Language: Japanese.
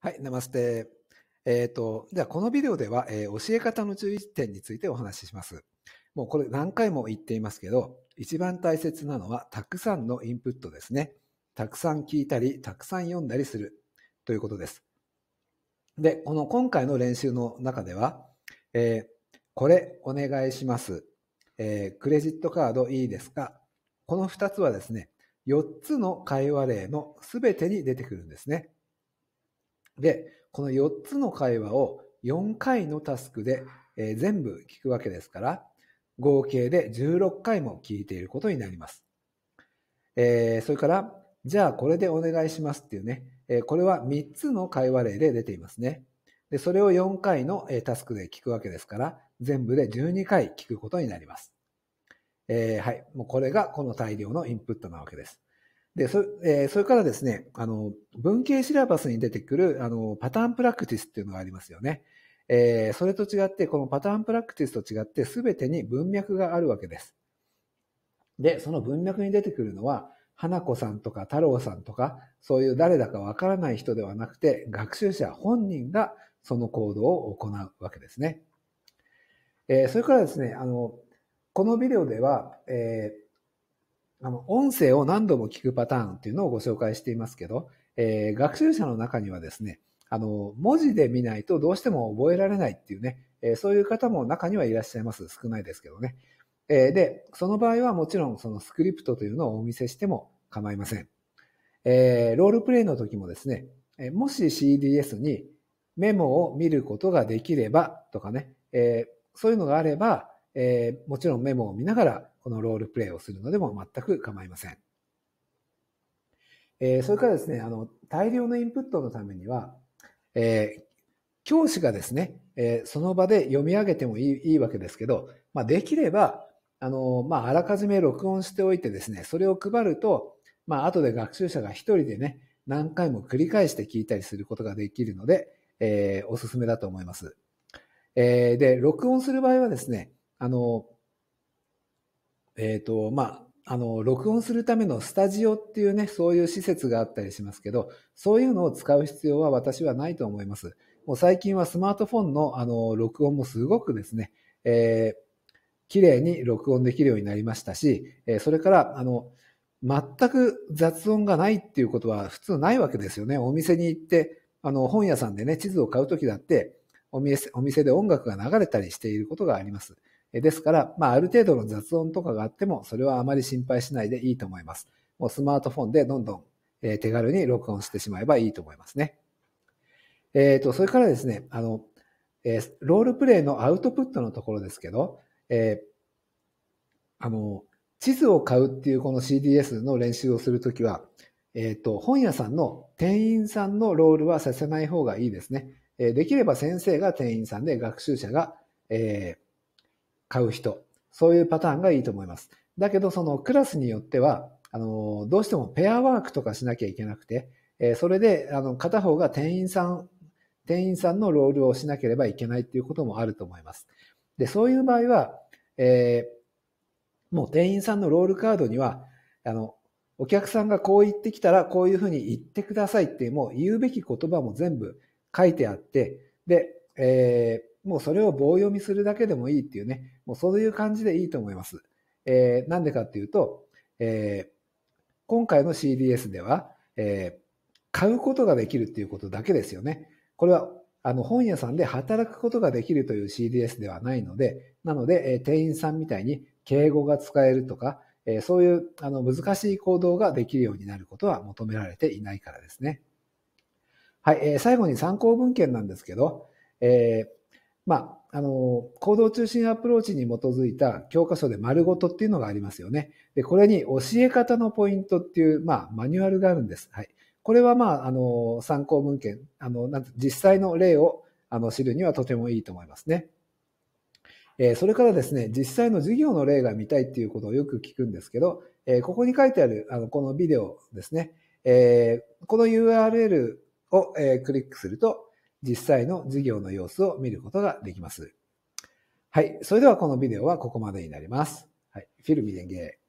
はい、ナマステ。えっ、ー、と、ではこのビデオでは、えー、教え方の注意点についてお話しします。もうこれ何回も言っていますけど、一番大切なのはたくさんのインプットですね。たくさん聞いたり、たくさん読んだりするということです。で、この今回の練習の中では、えー、これお願いします。えー、クレジットカードいいですかこの2つはですね、4つの会話例のすべてに出てくるんですね。で、この4つの会話を4回のタスクで、えー、全部聞くわけですから、合計で16回も聞いていることになります。えー、それから、じゃあこれでお願いしますっていうね、えー、これは3つの会話例で出ていますね。で、それを4回の、タスクで聞くわけですから、全部で12回聞くことになります。えー、はい。もうこれがこの大量のインプットなわけです。で、そ,、えー、それからですね、あの、文系シラバスに出てくる、あの、パターンプラクティスっていうのがありますよね。えー、それと違って、このパターンプラクティスと違って、すべてに文脈があるわけです。で、その文脈に出てくるのは、花子さんとか太郎さんとか、そういう誰だかわからない人ではなくて、学習者本人がその行動を行うわけですね。えー、それからですね、あの、このビデオでは、えーあの、音声を何度も聞くパターンっていうのをご紹介していますけど、えー、学習者の中にはですね、あの、文字で見ないとどうしても覚えられないっていうね、えー、そういう方も中にはいらっしゃいます。少ないですけどね。えー、で、その場合はもちろんそのスクリプトというのをお見せしても構いません。えー、ロールプレイの時もですね、えもし CDS にメモを見ることができればとかね、えそういうのがあれば、えー、もちろんメモを見ながら、このロールプレイをするのでも全く構いません。えー、それからですね、あの、大量のインプットのためには、えー、教師がですね、えー、その場で読み上げてもいいいいわけですけど、まあ、できれば、あの、まあ、あらかじめ録音しておいてですね、それを配ると、まあ、後で学習者が一人でね、何回も繰り返して聞いたりすることができるので、えー、おすすめだと思います。えー、で、録音する場合はですね、あの、えっ、ー、と、まあ、あの、録音するためのスタジオっていうね、そういう施設があったりしますけど、そういうのを使う必要は私はないと思います。もう最近はスマートフォンのあの、録音もすごくですね、えー、綺麗に録音できるようになりましたし、えー、それから、あの、全く雑音がないっていうことは普通ないわけですよね。お店に行って、あの、本屋さんでね、地図を買うときだって、お店、お店で音楽が流れたりしていることがあります。ですから、まあ、ある程度の雑音とかがあっても、それはあまり心配しないでいいと思います。もうスマートフォンでどんどん、え手軽に録音してしまえばいいと思いますね。えっ、ー、と、それからですね、あの、えー、ロールプレイのアウトプットのところですけど、えー、あの、地図を買うっていうこの CDS の練習をするときは、えっ、と、本屋さんの店員さんのロールはさせない方がいいですね。えできれば先生が店員さんで学習者が、えー買う人、そういうパターンがいいと思います。だけど、そのクラスによっては、あの、どうしてもペアワークとかしなきゃいけなくて、えそれで、あの、片方が店員さん、店員さんのロールをしなければいけないっていうこともあると思います。で、そういう場合は、えー、もう店員さんのロールカードには、あの、お客さんがこう言ってきたら、こういうふうに言ってくださいって、もう言うべき言葉も全部書いてあって、で、えー、もうそれを棒読みするだけでもいいっていうね、もうそういう感じでいいと思います。えー、なんでかっていうと、えー、今回の CDS では、えー、買うことができるっていうことだけですよね。これは、あの、本屋さんで働くことができるという CDS ではないので、なので、え店員さんみたいに敬語が使えるとか、えそういうあの難しい行動ができるようになることは求められていないからですね。はい、え最後に参考文献なんですけど、えーまあ、あの、行動中心アプローチに基づいた教科書で丸ごとっていうのがありますよね。で、これに教え方のポイントっていう、まあ、マニュアルがあるんです。はい。これはまあ、あの、参考文献、あの、なん実際の例を、あの、知るにはとてもいいと思いますね。えー、それからですね、実際の授業の例が見たいっていうことをよく聞くんですけど、えー、ここに書いてある、あの、このビデオですね。えー、この URL を、えー、クリックすると、実際の授業の様子を見ることができます。はい。それではこのビデオはここまでになります。はい。フィルミレンゲー。